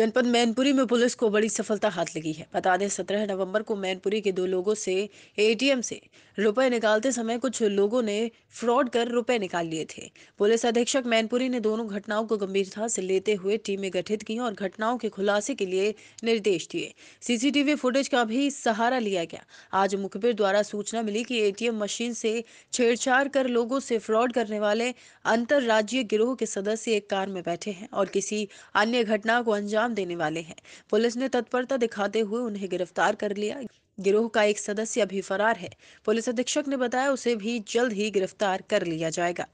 जनपद मैनपुरी में पुलिस को बड़ी सफलता हाथ लगी है बता दें सत्रह नवंबर को मैनपुरी के दो लोगों से एटीएम से रुपए निकालते समय कुछ लोगों ने फ्रॉड कर रुपए निकाल लिए थे पुलिस अधीक्षक मैनपुरी ने दोनों घटनाओं को गंभीरता से लेते हुए टीमें गठित की और घटनाओं के खुलासे के लिए निर्देश दिए सीसीटीवी फुटेज का भी सहारा लिया गया आज मुखबिर द्वारा सूचना मिली की एटीएम मशीन से छेड़छाड़ कर लोगों से फ्रॉड करने वाले अंतर गिरोह के सदस्य एक कार में बैठे हैं और किसी अन्य घटना को अंजाम अंजाम देने वाले हैं पुलिस ने तत्परता दिखाते हुए उन्हें गिरफ्तार कर लिया गिरोह का एक सदस्य अभी फरार है पुलिस अधीक्षक ने बताया उसे भी जल्द ही गिरफ्तार कर लिया जाएगा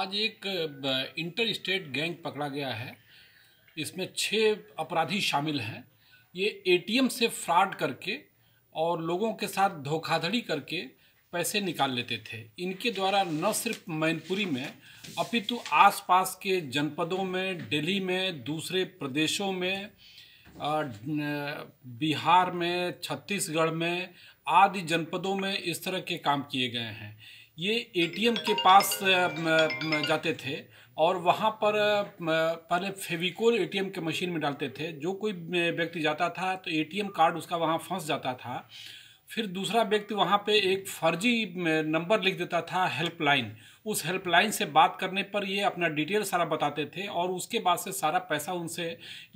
आज एक इंटर स्टेट गैंग पकड़ा गया है इसमें छह अपराधी शामिल हैं ये एटीएम से फ्रॉड करके और लोगों के साथ धोखाधड़ी करके पैसे निकाल लेते थे इनके द्वारा न सिर्फ मैनपुरी में अपितु आसपास के जनपदों में दिल्ली में दूसरे प्रदेशों में बिहार में छत्तीसगढ़ में आदि जनपदों में इस तरह के काम किए गए हैं ये एटीएम के पास जाते थे और वहाँ पर पहले फेविकोल एटीएम के मशीन में डालते थे जो कोई व्यक्ति जाता था तो एटीएम कार्ड उसका वहाँ फंस जाता था फिर दूसरा व्यक्ति वहाँ पे एक फर्जी नंबर लिख देता था हेल्पलाइन उस हेल्पलाइन से बात करने पर ये अपना डिटेल सारा बताते थे और उसके बाद से सारा पैसा उनसे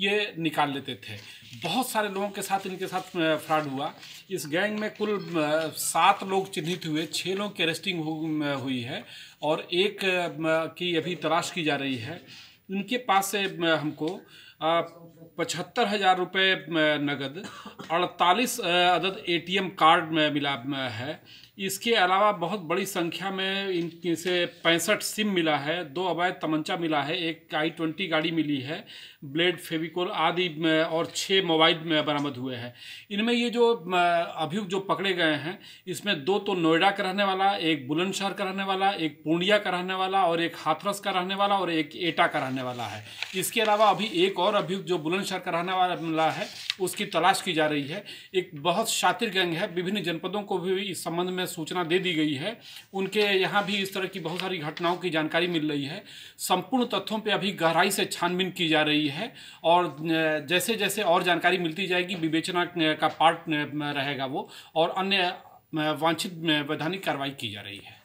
ये निकाल लेते थे बहुत सारे लोगों के साथ इनके साथ फ्रॉड हुआ इस गैंग में कुल सात लोग चिन्हित हुए छः लोग की अरेस्टिंग हुई है और एक की अभी तलाश की जा रही है इनके पास से हमको पचहत्तर हज़ार रुपये नगद अड़तालीस अदद एटीएम कार्ड में मिला है इसके अलावा बहुत बड़ी संख्या में इन से पैंसठ सिम मिला है दो अवैध तमंचा मिला है एक आई ट्वेंटी गाड़ी मिली है ब्लेड फेविकोल आदि और छः मोबाइल में बरामद हुए हैं इनमें ये जो अभियुक्त जो पकड़े गए हैं इसमें दो तो नोएडा का रहने वाला एक बुलंदशहर का रहने वाला एक पूर्णिया का रहने वाला और एक हाथरस का रहने वाला और एक एटा का रहने वाला है इसके अलावा अभी एक और और अभियुक्त जो बुलंदशहर का रहने वाला है उसकी तलाश की जा रही है एक बहुत शातिर गैंग है विभिन्न जनपदों को भी इस संबंध में सूचना दे दी गई है उनके यहाँ भी इस तरह की बहुत सारी घटनाओं की जानकारी मिल रही है संपूर्ण तथ्यों पर अभी गहराई से छानबीन की जा रही है और जैसे जैसे और जानकारी मिलती जाएगी विवेचना का पार्ट रहेगा वो और अन्य वांछित वैधानिक कार्रवाई की जा रही है